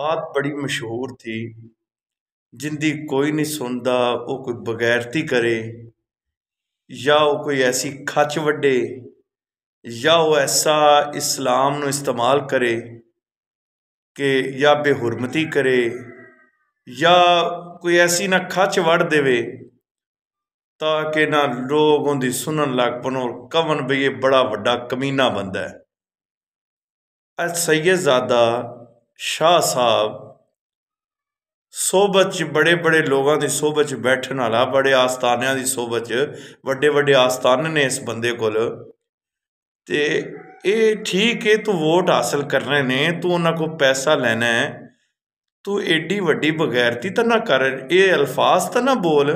ਬਾਤ ਬੜੀ ਮਸ਼ਹੂਰ ਥੀ ਜਿੰਦੀ ਕੋਈ ਨਹੀਂ ਸੁਣਦਾ ਉਹ ਕੋਈ ਬਗੈਰਤੀ ਕਰੇ ਜਾਂ ਉਹ ਕੋਈ ਐਸੀ ਖੱਚ ਵੱਡੇ ਜਾਂ ਉਹ ਐਸਾ ਇਸਲਾਮ ਨੂੰ ਇਸਤੇਮਾਲ ਕਰੇ ਕਿ ਜਾਂ ਬੇਹਰਮਤੀ ਕਰੇ ਜਾਂ ਕੋਈ ਐਸੀ ਨਾ ਖੱਚ ਵੜ ਦੇਵੇ ਤਾਂ ਕਿ ਨਾ ਲੋਕ ਉਹਦੀ ਸੁਣਨ ਲੱਗ ਪਣ ਕਵਨ ਬਈ ਇਹ ਬੜਾ ਵੱਡਾ ਕਮੀਨਾ ਬੰਦਾ ਹੈ ਅ ਸੈਯਦ ਜ਼ਾਦਾ ਸ਼ਾਹ ਸਾਹਿਬ ਸੋਬਤ 'ਚ ਬੜੇ ਬੜੇ ਲੋਕਾਂ ਦੀ ਸੋਬਤ 'ਚ ਬੈਠਣ ਵਾਲਾ ਬੜੇ ਆਸਤਾਨਿਆਂ ਦੀ ਸੋਬਤ 'ਚ ਵੱਡੇ ਵੱਡੇ ਆਸਤਾਨ ਨੇ ਇਸ ਬੰਦੇ ਕੋਲ ਤੇ ਇਹ ਠੀਕ ਹੈ ਤੂੰ ਵੋਟ ਹਾਸਲ ਕਰਨੇ ਨੇ ਤੂੰ ਉਹਨਾਂ ਕੋ ਪੈਸਾ ਲੈਣਾ ਹੈ ਤੂੰ ਏਡੀ ਵੱਡੀ ਬਗੈਰਤੀ ਤਾਂ ਨਾ ਕਰ ਇਹ ਅਲਫਾਜ਼ ਤਾਂ ਨਾ ਬੋਲ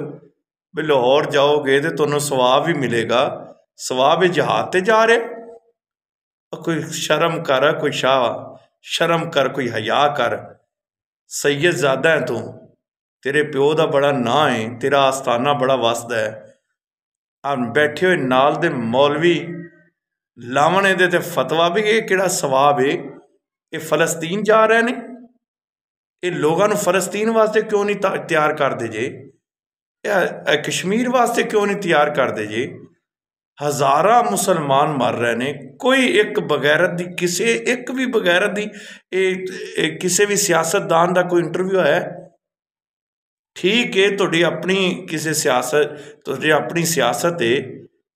ਵੀ ਲਾਹੌਰ ਜਾਓਗੇ ਤੇ ਤੁਹਾਨੂੰ ਸਵਾਬ ਵੀ ਮਿਲੇਗਾ ਸਵਾਬ ਇਹ ਤੇ ਜਾ ਰਹੇ ਕੋਈ ਸ਼ਰਮ ਕਰਾ ਕੋਈ ਸ਼ਾਹ ਸ਼ਰਮ ਕਰ ਕੋਈ ਹਯਾ ਕਰ ਸੈਦ ਜ਼ਾਦਾ ਹੈ ਤੂੰ ਤੇਰੇ ਪਿਓ ਦਾ ਬੜਾ ਨਾਂ ਹੈ ਤੇਰਾ ਆਸਤਾਨਾ ਬੜਾ ਵਸਦਾ ਹੈ ਆ ਬੈਠੇ ਹੋਏ ਨਾਲ ਦੇ ਮੌਲਵੀ ਲਾਵਣ ਦੇ ਤੇ ਫਤਵਾ ਵੀ ਇਹ ਕਿਹੜਾ ਸਵਾਬ ਹੈ ਇਹ ਫਲਸਤੀਨ ਜਾ ਰਹੇ ਨੇ ਇਹ ਲੋਕਾਂ ਨੂੰ ਫਲਸਤੀਨ ਵਾਸਤੇ ਕਿਉਂ ਨਹੀਂ ਤਿਆਰ ਕਰਦੇ ਜੇ ਇਹ ਕਸ਼ਮੀਰ ਵਾਸਤੇ ਕਿਉਂ ਨਹੀਂ ਤਿਆਰ ਕਰਦੇ ਜੇ ਹਜ਼ਾਰਾਂ ਮੁਸਲਮਾਨ ਮਰ ਰਹੇ ਨੇ ਕੋਈ ਇੱਕ ਬਗੈਰਤ ਦੀ ਕਿਸੇ ਇੱਕ ਵੀ ਬਗੈਰਤ ਦੀ ਇਹ ਕਿਸੇ ਵੀ ਸਿਆਸਤਦਾਨ ਦਾ ਕੋਈ ਇੰਟਰਵਿਊ ਹੈ ਠੀਕ ਹੈ ਤੁਹਾਡੀ ਆਪਣੀ ਕਿਸੇ ਸਿਆਸਤ ਤੁਹਾਡੀ ਆਪਣੀ ਸਿਆਸਤ ਹੈ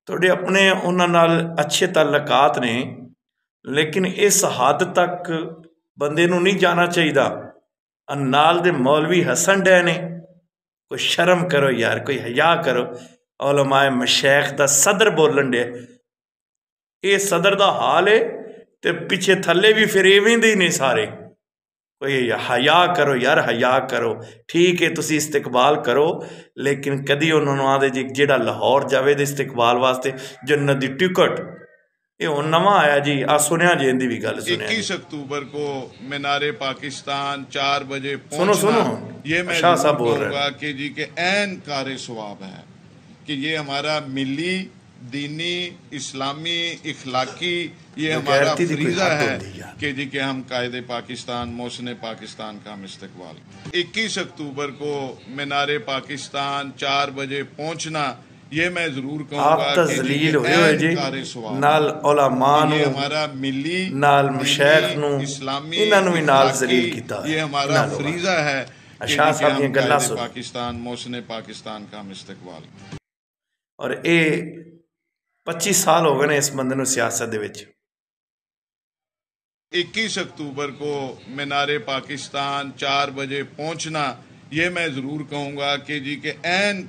ਤੁਹਾਡੇ ਆਪਣੇ ਉਹਨਾਂ ਨਾਲ ਅੱਛੇ ਤਾਲੁਕਾਤ ਨੇ ਲੇਕਿਨ ਇਸ ਹੱਦ ਤੱਕ ਬੰਦੇ ਨੂੰ ਨਹੀਂ ਜਾਣਾ ਚਾਹੀਦਾ ਅਨਾਲ ਦੇ ਮੌਲਵੀ ਹਸਨ ਡੈ ਨੇ ਕੋਈ ਸ਼ਰਮ ਕਰੋ ਯਾਰ ਕੋਈ ਹਯਾ ਕਰੋ ਉਲਮਾਏ ਮਸ਼ੈਖ ਦਾ ਸਦਰ ਬੋਲਣ ਦੇ ਇਹ ਸਦਰ ਦਾ ਹਾਲ ਹੈ ਤੇ ਪਿੱਛੇ ਥੱਲੇ ਵੀ ਫਿਰ ਇਵੇਂ ਦੇ ਨੇ ਸਾਰੇ ਕੋਈ ਹਯਾ ਕਰੋ ਯਾਰ ਹਯਾ ਕਰੋ ਠੀਕ ਹੈ ਤੁਸੀਂ ਇਸਤਕਬਾਲ ਕਰੋ ਲੇਕਿਨ ਕਦੀ ਉਹਨਾਂ ਨੂੰ ਆਦੇ ਜੀ ਜਿਹੜਾ ਲਾਹੌਰ ਜਾਵੇ ਦੇ ਇਸਤਕਬਾਲ ਵਾਸਤੇ ਜੰਨਤ ਦੀ ਟਿਕਟ ਇਹ ਹੁਣ ਨਵਾਂ ਆਇਆ ਜੀ ਆ ਸੁਣਿਆ ਜੀ ਇਹਦੀ ਵੀ ਗੱਲ ਸੁਣਿਆ 21 ਅਕਤੂਬਰ ਕੋ ਮਿਨਾਰੇ ਪਾਕਿਸਤਾਨ 4 ਵਜੇ ਪਹੁੰਚਣਾ ਸੁਣੋ ਸੁਣੋ ਇਹ ਮੈਂ ਸ਼ਾਹ ਸਾਹਿਬ ਬੋਲ ਰਿਹਾ ਕਿ ਜੀ ਕਿ ਐਨ ਕਾਰੇ ਸਵਾਬ ਹੈ कि ये हमारा मिली दीनी इस्लामी इखलाकी ये हमारा फरीजा है कि जी के हम कायदे पाकिस्तान मौसन पाकिस्तान का हम इस्तेवाल इक्कीस अक्टूबर को मीनारे पाकिस्तान चार बजे पहुंचना ये मैं जरूर कहूंगा पाकिस्तान मौसन पाकिस्तान का हम इस्तेवाल ਔਰ ਇਹ 25 ਸਾਲ ਹੋ ਗਏ ਨੇ ਇਸ ਬੰਦੇ ਨੂੰ ਸਿਆਸਤ ਦੇ ਵਿੱਚ 21 ਅਕਤੂਬਰ ਕੋ ਮਿਨਾਰੇ ਪਾਕਿਸਤਾਨ 4 ਵਜੇ ਪਹੁੰਚਣਾ ਇਹ ਮੈਂ ਜ਼ਰੂਰ ਕਹੂੰਗਾ ਕਿ ਜੀ ਕਿ ਐਨ